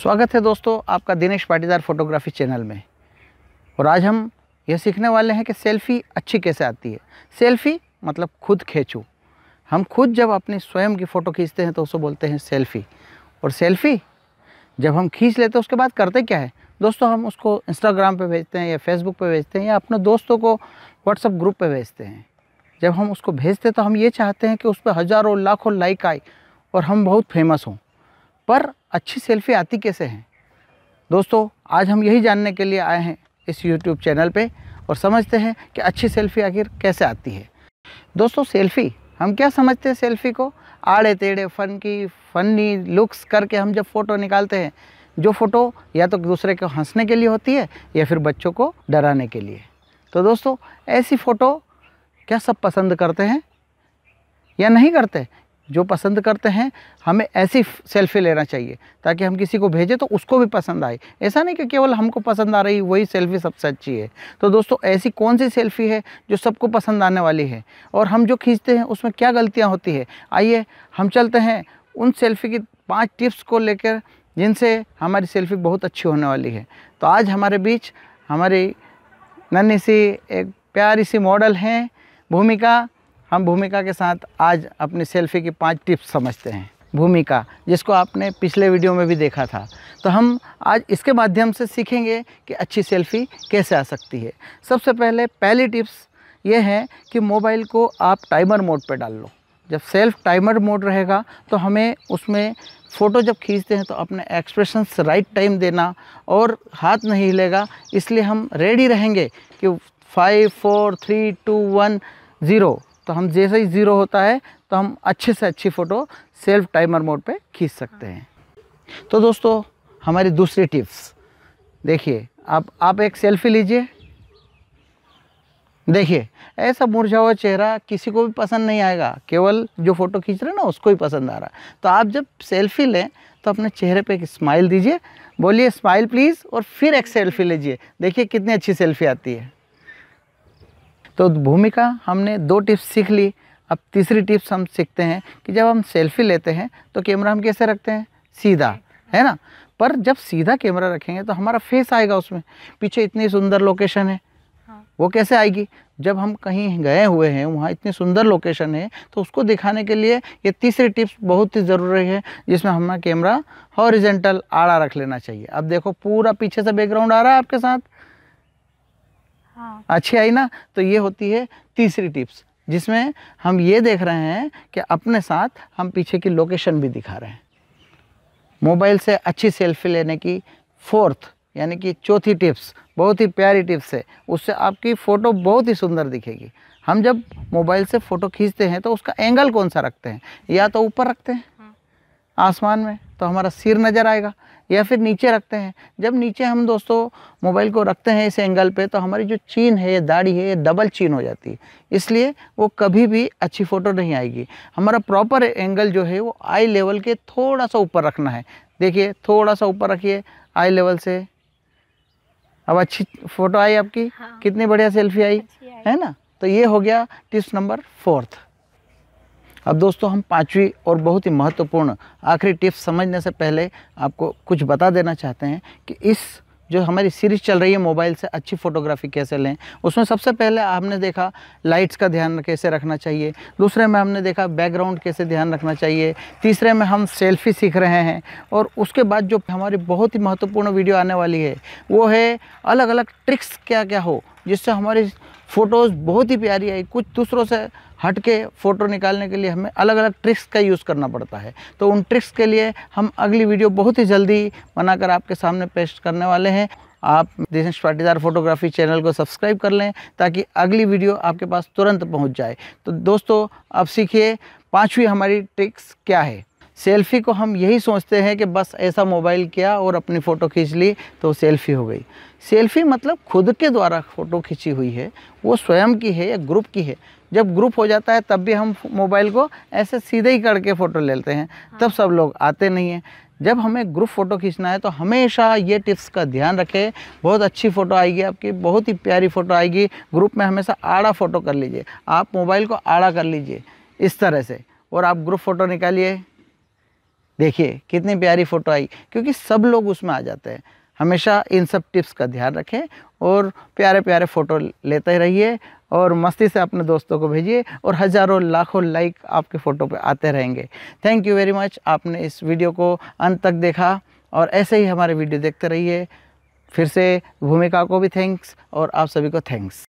स्वागत है दोस्तों आपका दिनेश पाटीदार फोटोग्राफी चैनल में और आज हम यह सीखने वाले हैं कि सेल्फ़ी अच्छी कैसे आती है सेल्फ़ी मतलब खुद खींचो हम खुद जब अपने स्वयं की फ़ोटो खींचते हैं तो उसको बोलते हैं सेल्फ़ी और सेल्फ़ी जब हम खींच लेते हैं उसके बाद करते क्या है दोस्तों हम उसको इंस्टाग्राम पर भेजते हैं या फेसबुक पर भेजते हैं या अपने दोस्तों को व्हाट्सअप ग्रुप पर भेजते हैं जब हम उसको भेजते हैं तो हम ये चाहते हैं कि उस पर हज़ारों लाखों लाइक आए और हम बहुत फेमस हों पर अच्छी सेल्फी आती कैसे है दोस्तों आज हम यही जानने के लिए आए हैं इस यूट्यूब चैनल पे और समझते हैं कि अच्छी सेल्फी आखिर कैसे आती है दोस्तों सेल्फी हम क्या समझते हैं सेल्फी को आड़े टेढ़े फन की फनी लुक्स करके हम जब फ़ोटो निकालते हैं जो फ़ोटो या तो दूसरे को हंसने के लिए होती है या फिर बच्चों को डराने के लिए तो दोस्तों ऐसी फ़ोटो क्या सब पसंद करते हैं या नहीं करते जो पसंद करते हैं हमें ऐसी सेल्फी लेना चाहिए ताकि हम किसी को भेजें तो उसको भी पसंद आए ऐसा नहीं कि केवल हमको पसंद आ रही वही सेल्फ़ी सबसे अच्छी है तो दोस्तों ऐसी कौन सी सेल्फ़ी है जो सबको पसंद आने वाली है और हम जो खींचते हैं उसमें क्या गलतियाँ होती है आइए हम चलते हैं उन सेल्फ़ी की पाँच टिप्स को लेकर जिनसे हमारी सेल्फ़ी बहुत अच्छी होने वाली है तो आज हमारे बीच हमारी नन्ही सी एक प्यारी सी मॉडल हैं भूमिका हम भूमिका के साथ आज अपनी सेल्फी की पाँच टिप्स समझते हैं भूमिका जिसको आपने पिछले वीडियो में भी देखा था तो हम आज इसके माध्यम से सीखेंगे कि अच्छी सेल्फी कैसे आ सकती है सबसे पहले पहली टिप्स ये है कि मोबाइल को आप टाइमर मोड पर डाल लो जब सेल्फ टाइमर मोड रहेगा तो हमें उसमें फ़ोटो जब खींचते हैं तो अपने एक्सप्रेशंस राइट टाइम देना और हाथ नहीं हिलेगा इसलिए हम रेडी रहेंगे कि five four three two one zero तो हम जैसे ही ज़ीरो होता है तो हम अच्छे से अच्छी फ़ोटो सेल्फ टाइमर मोड पे खींच सकते हैं तो दोस्तों हमारी दूसरी टिप्स देखिए आप आप एक सेल्फी लीजिए देखिए ऐसा मुरझा हुआ चेहरा किसी को भी पसंद नहीं आएगा केवल जो फ़ोटो खींच रहे हैं ना उसको ही पसंद आ रहा है तो आप जब सेल्फी लें तो अपने चेहरे पे एक स्माइल दीजिए बोलिए स्माइल प्लीज़ और फिर एक सेल्फी लीजिए देखिए कितनी अच्छी सेल्फी आती है तो भूमिका हमने दो टिप्स सीख ली अब तीसरी टिप्स हम सीखते हैं कि जब हम सेल्फी लेते हैं तो कैमरा हम कैसे रखते हैं सीधा है ना पर जब सीधा कैमरा रखेंगे तो हमारा फेस आएगा उसमें पीछे इतनी सुंदर लोकेशन है हाँ। वो कैसे आएगी जब हम कहीं गए हुए हैं वहाँ इतनी सुंदर लोकेशन है तो उसको दिखाने के लिए ये तीसरी टिप्स बहुत ही ज़रूरी है जिसमें हमें कैमरा हॉरिजेंटल आड़ा रख लेना चाहिए अब देखो पूरा पीछे से बैकग्राउंड आ रहा है आपके साथ हाँ। अच्छी आई ना तो ये होती है तीसरी टिप्स जिसमें हम ये देख रहे हैं कि अपने साथ हम पीछे की लोकेशन भी दिखा रहे हैं मोबाइल से अच्छी सेल्फी लेने की फोर्थ यानी कि चौथी टिप्स बहुत ही प्यारी टिप्स है उससे आपकी फ़ोटो बहुत ही सुंदर दिखेगी हम जब मोबाइल से फ़ोटो खींचते हैं तो उसका एंगल कौन सा रखते हैं या तो ऊपर रखते हैं हाँ। आसमान में तो हमारा सिर नज़र आएगा या फिर नीचे रखते हैं जब नीचे हम दोस्तों मोबाइल को रखते हैं इस एंगल पे तो हमारी जो चीन है ये दाढ़ी है ये डबल चीन हो जाती है इसलिए वो कभी भी अच्छी फ़ोटो नहीं आएगी हमारा प्रॉपर एंगल जो है वो आई लेवल के थोड़ा सा ऊपर रखना है देखिए थोड़ा सा ऊपर रखिए आई लेवल से अब अच्छी फ़ोटो आई आपकी हाँ। कितनी बढ़िया सेल्फी आई है ना तो ये हो गया टिप्स नंबर फोर्थ अब दोस्तों हम पाँचवीं और बहुत ही महत्वपूर्ण आखिरी टिप्स समझने से पहले आपको कुछ बता देना चाहते हैं कि इस जो हमारी सीरीज चल रही है मोबाइल से अच्छी फ़ोटोग्राफी कैसे लें उसमें सबसे पहले हमने देखा लाइट्स का ध्यान कैसे रखना चाहिए दूसरे में हमने देखा बैकग्राउंड कैसे ध्यान रखना चाहिए तीसरे में हम सेल्फ़ी सीख रहे हैं और उसके बाद जो हमारी बहुत ही महत्वपूर्ण वीडियो आने वाली है वो है अलग अलग ट्रिक्स क्या क्या हो जिससे हमारी फ़ोटोज़ बहुत ही प्यारी आई कुछ दूसरों से हट के फ़ोटो निकालने के लिए हमें अलग अलग ट्रिक्स का यूज़ करना पड़ता है तो उन ट्रिक्स के लिए हम अगली वीडियो बहुत ही जल्दी बनाकर आपके सामने पेश करने वाले हैं आप दिनेश पाटीदार फोटोग्राफी चैनल को सब्सक्राइब कर लें ताकि अगली वीडियो आपके पास तुरंत पहुँच जाए तो दोस्तों अब सीखिए पाँचवीं हमारी ट्रिक्स क्या है सेल्फी को हम यही सोचते हैं कि बस ऐसा मोबाइल किया और अपनी फ़ोटो खींच ली तो सेल्फी हो गई सेल्फी मतलब खुद के द्वारा फ़ोटो खींची हुई है वो स्वयं की है या ग्रुप की है जब ग्रुप हो जाता है तब भी हम मोबाइल को ऐसे सीधे ही करके फ़ोटो लेते हैं हाँ। तब सब लोग आते नहीं हैं जब हमें ग्रुप फ़ोटो खींचना है तो हमेशा ये टिप्स का ध्यान रखें बहुत अच्छी फ़ोटो आएगी आपकी बहुत ही प्यारी फ़ोटो आएगी ग्रुप में हमेशा आड़ा फ़ोटो कर लीजिए आप मोबाइल को आड़ा कर लीजिए इस तरह से और आप ग्रुप फ़ोटो निकालिए देखिए कितनी प्यारी फ़ोटो आई क्योंकि सब लोग उसमें आ जाते हैं हमेशा इन सब टिप्स का ध्यान रखें और प्यारे प्यारे फ़ोटो लेते रहिए और मस्ती से अपने दोस्तों को भेजिए और हज़ारों लाखों लाइक आपके फ़ोटो पे आते रहेंगे थैंक यू वेरी मच आपने इस वीडियो को अंत तक देखा और ऐसे ही हमारे वीडियो देखते रहिए फिर से भूमिका को भी थैंक्स और आप सभी को थैंक्स